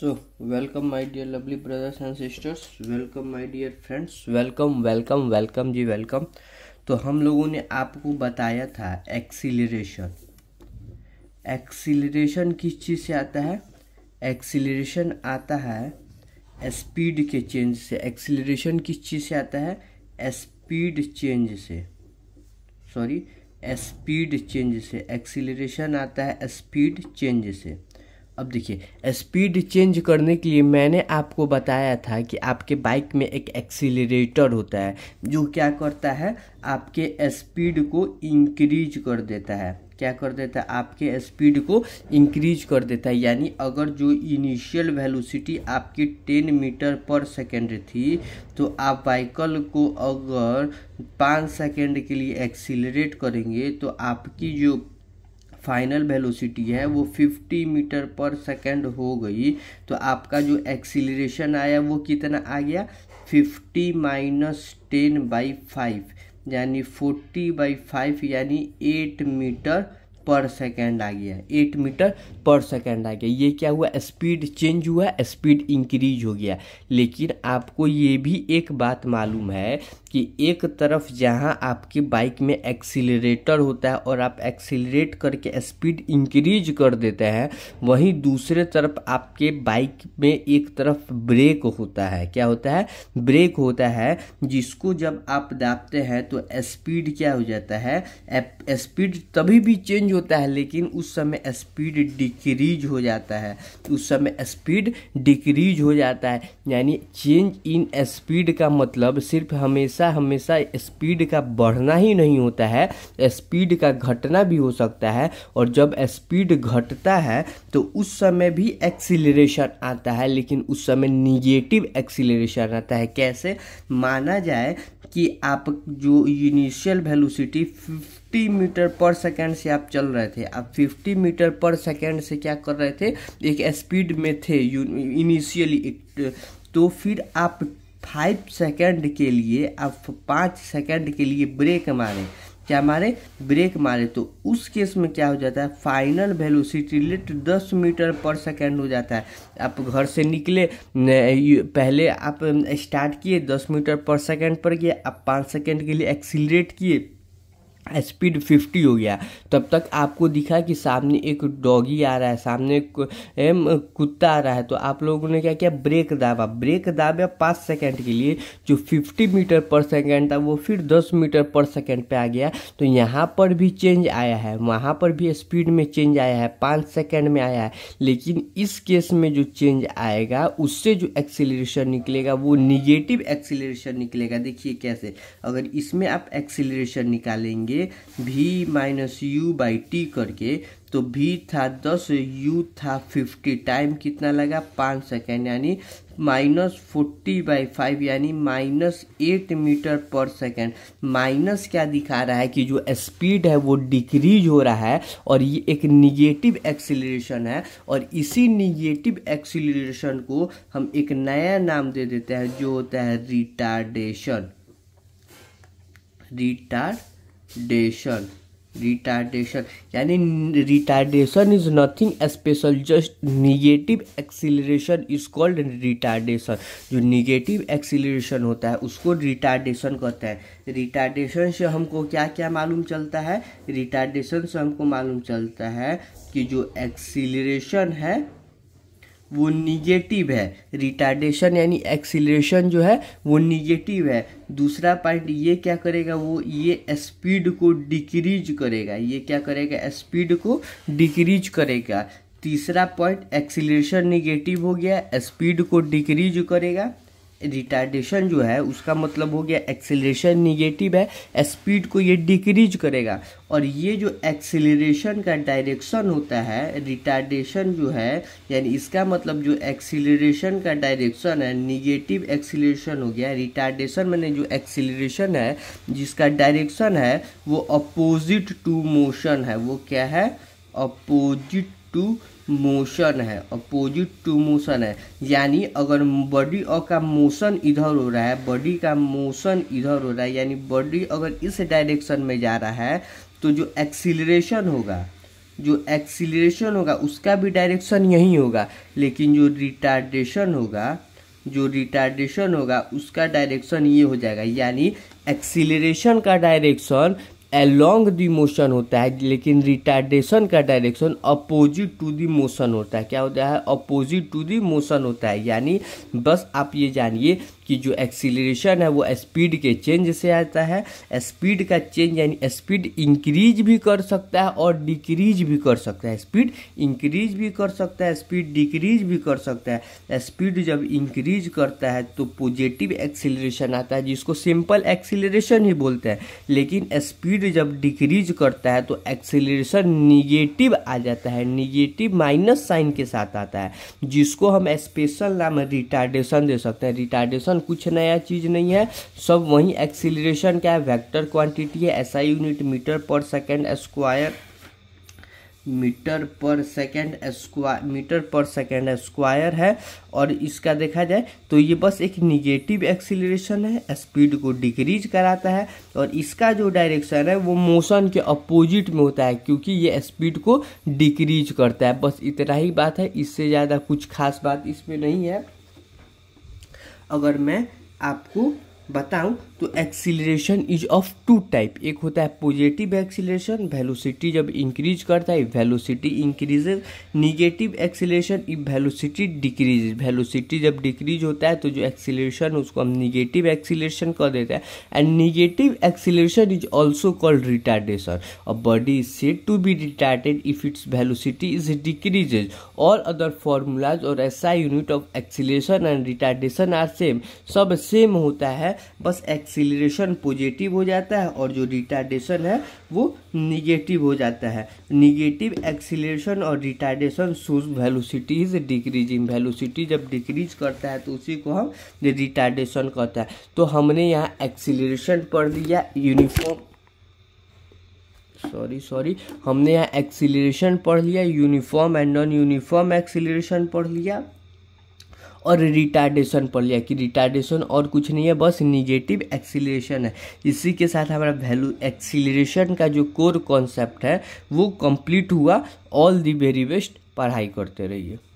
so welcome my dear lovely brothers and sisters welcome my dear friends welcome welcome welcome जी welcome तो हम लोगों ने आपको बताया था एक्सीलरेशन एक्सीलरेशन किस चीज़ से आता है एक्सीलरेशन आता है स्पीड के चेंज से एक्सीलरेशन किस चीज़ से आता है स्पीड चेंज से सॉरी स्पीड चेंज से एक्सीलरेशन आता है स्पीड चेंज से अब देखिए स्पीड चेंज करने के लिए मैंने आपको बताया था कि आपके बाइक में एक एक्सीलरेटर होता है जो क्या करता है आपके स्पीड को इंक्रीज कर देता है क्या कर देता है आपके स्पीड को इंक्रीज कर देता है यानी अगर जो इनिशियल वेलोसिटी आपकी 10 मीटर पर सेकेंड थी तो आप बाइकल को अगर 5 सेकेंड के लिए एक्सीलरेट करेंगे तो आपकी जो फाइनल वेलोसिटी है वो 50 मीटर पर सेकंड हो गई तो आपका जो एक्सीलरेशन आया वो कितना आ गया 50 माइनस टेन बाई फाइव यानी 40 बाई फाइव यानी 8 मीटर पर सेकेंड आ गया एट मीटर पर सेकेंड आ गया ये क्या हुआ स्पीड चेंज हुआ स्पीड इंक्रीज हो गया लेकिन आपको ये भी एक बात मालूम है कि एक तरफ जहाँ आपकी बाइक में एक्सीलरेटर होता है और आप एक्सीलरेट करके स्पीड इंक्रीज कर देते हैं वहीं दूसरे तरफ आपके बाइक में एक तरफ ब्रेक होता है क्या होता है ब्रेक होता है जिसको जब आप दाबते हैं तो स्पीड क्या हो जाता है स्पीड तभी भी चेंज होता है लेकिन उस समय स्पीड डिक्रीज हो जाता है उस समय स्पीड डिक्रीज हो जाता है यानी चेंज इन स्पीड का मतलब सिर्फ हमें हमेशा हमेशा स्पीड का बढ़ना ही नहीं होता है स्पीड का घटना भी हो सकता है और जब स्पीड घटता है तो उस समय भी एक्सीलरेशन आता है लेकिन उस समय निगेटिव एक्सीलरेशन आता है कैसे माना जाए कि आप जो इनिशियल वेलोसिटी 50 मीटर पर सेकंड से आप चल रहे थे आप 50 मीटर पर सेकंड से क्या कर रहे थे एक स्पीड में थे इनिशियली तो फिर आप फाइव सेकेंड के लिए आप पाँच सेकेंड के लिए ब्रेक मारें क्या मारे ब्रेक मारे तो उस केस में क्या हो जाता है फाइनल वेलोसिटी लिट 10 मीटर पर सेकेंड हो जाता है आप घर से निकले पहले आप स्टार्ट किए 10 मीटर पर सेकेंड पर गए आप 5 सेकेंड के लिए एक्सीलरेट किए स्पीड 50 हो गया तब तक आपको दिखा कि सामने एक डॉगी आ रहा है सामने एक कुत्ता आ रहा है तो आप लोगों ने क्या किया ब्रेक दाबा ब्रेक दाबा पाँच सेकंड के लिए जो 50 मीटर पर सेकंड था वो फिर 10 मीटर पर सेकंड पे आ गया तो यहाँ पर भी चेंज आया है वहाँ पर भी स्पीड में चेंज आया है पाँच सेकेंड में आया है लेकिन इस केस में जो चेंज आएगा उससे जो एक्सीलरेशन निकलेगा वो निगेटिव एक्सीलरेशन निकलेगा देखिए कैसे अगर इसमें आप एक्सीलरेशन निकालेंगे लिए v minus u by t करके तो v था दस u था फिफ्टी टाइम कितना लगा पाँच सेकेंड यानी माइनस फोर्टी बाई फाइव यानी माइनस एट मीटर पर सेकेंड माइनस क्या दिखा रहा है कि जो स्पीड है वो डिक्रीज हो रहा है और ये एक निगेटिव एक्सीलरेशन है और इसी निगेटिव एक्सीलरेशन को हम एक नया नाम दे देते हैं जो होता है रिटार्डेशन रिटार्ड रिटार्डेशन रिटार्डेशन यानी retardation is nothing special just negative acceleration is called retardation जो निगेटिव एक्सीलरेशन होता है उसको रिटार्डेशन कहते हैं रिटार्डेशन से हमको क्या क्या मालूम चलता है रिटार्डेशन से हमको मालूम चलता है कि जो एक्सीलरेशन है वो निगेटिव है रिटार्डेशन यानी एक्सीलरेशन जो है वो निगेटिव है दूसरा पॉइंट ये क्या करेगा वो ये स्पीड को डिक्रीज करेगा ये क्या करेगा स्पीड को डिक्रीज करेगा तीसरा पॉइंट एक्सीलरेशन निगेटिव हो गया स्पीड को डिक्रीज करेगा रिटार्डेशन जो है उसका मतलब हो गया एक्सेलरेशन निगेटिव है स्पीड को ये डिक्रीज करेगा और ये जो एक्सेलरेशन का डायरेक्शन होता है रिटार्डेशन जो है यानी इसका मतलब जो एक्सेलरेशन का डायरेक्शन है निगेटिव एक्सेलरेशन हो गया रिटार्डेशन मैंने जो एक्सेलरेशन है जिसका डायरेक्शन है वो अपोजिट टू मोशन है वो क्या है अपोजिट टू मोशन है अपोजिट टू मोशन है यानी अगर बॉडी और का मोशन इधर हो रहा है बॉडी का मोशन इधर हो रहा है यानी बॉडी अगर इस डायरेक्शन में जा रहा है तो जो एक्सीलरेशन होगा जो एक्सीलरेशन होगा उसका भी डायरेक्शन यही होगा लेकिन जो रिटार्डेशन होगा जो रिटार्डेशन होगा उसका डायरेक्शन ये हो जाएगा यानी एक्सीलरेशन का डायरेक्शन एलोंग द मोशन होता है लेकिन रिटार्डेशन का direction opposite to the motion होता है क्या होता है अपोजिट टू द मोशन होता है यानी बस आप ये जानिए कि जो एक्सीलरेशन है वो स्पीड के चेंज से आता है स्पीड का चेंज यानी स्पीड इंक्रीज भी कर सकता है और डिक्रीज भी कर सकता है स्पीड इंक्रीज भी कर सकता है स्पीड डिक्रीज भी कर सकता है स्पीड जब इंक्रीज करता है तो पॉजिटिव एक्सीलरेशन आता है जिसको सिंपल एक्सीलरेशन ही बोलते हैं लेकिन स्पीड जब डिक्रीज करता है तो एक्सीलरेशन निगेटिव आ जाता है निगेटिव माइनस साइन के साथ आता है जिसको हम स्पेशल नाम रिटार्डेशन दे सकते हैं रिटार्डेशन एक्सेलरेशन कुछ नया चीज़ नहीं है सब वही एक्सीलरेशन क्या है वेक्टर क्वांटिटी है ऐसा यूनिट मीटर पर सेकेंड स्क्वायर मीटर पर सेकेंड स्क्वायर मीटर पर सेकेंड स्क्वायर है और इसका देखा जाए तो ये बस एक निगेटिव एक्सीलरेशन है स्पीड को डिक्रीज कराता है और इसका जो डायरेक्शन है वो मोशन के अपोजिट में होता है क्योंकि ये स्पीड को डिक्रीज करता है बस इतना ही बात है इससे ज़्यादा कुछ खास बात इसमें नहीं है अगर मैं आपको बताऊं तो acceleration is of two type एक होता है पॉजिटिव एक्सीलरेशन वेलोसिटी जब इंक्रीज करता है velocity increases negative acceleration if velocity decrease velocity जब डिक्रीज होता है तो जो एक्सीलरेशन उसको हम निगेटिव एक्सीलरेशन कर देते हैं and negative acceleration is also called retardation a body is said to be retarded if its velocity is decreases all other formulas और ऐसा unit of acceleration and retardation are same सब same होता है बस acceleration positive हो जाता है और जो रिटार्डेशन है वो निगेटिव हो जाता है निगेटिव एक्सीलरेशन और retardation shows velocities decreasing velocity जब डिक्रीज करता है तो उसी को हम रिटार्डेशन कहते हैं तो हमने यहाँ एक्सीलरेशन पढ़ लिया यूनिफॉर्म सॉरी सॉरी हमने यहाँ एक्सीलरेशन पढ़ लिया uniform and non uniform acceleration पढ़ लिया और रिटार्डेशन पढ़ लिया कि रिटार्डेशन और कुछ नहीं है बस निगेटिव एक्सीलरेशन है इसी के साथ हमारा वैल्यू एक्सीलरेशन का जो कोर कॉन्सेप्ट है वो कंप्लीट हुआ ऑल दी वेरी बेस्ट पढ़ाई करते रहिए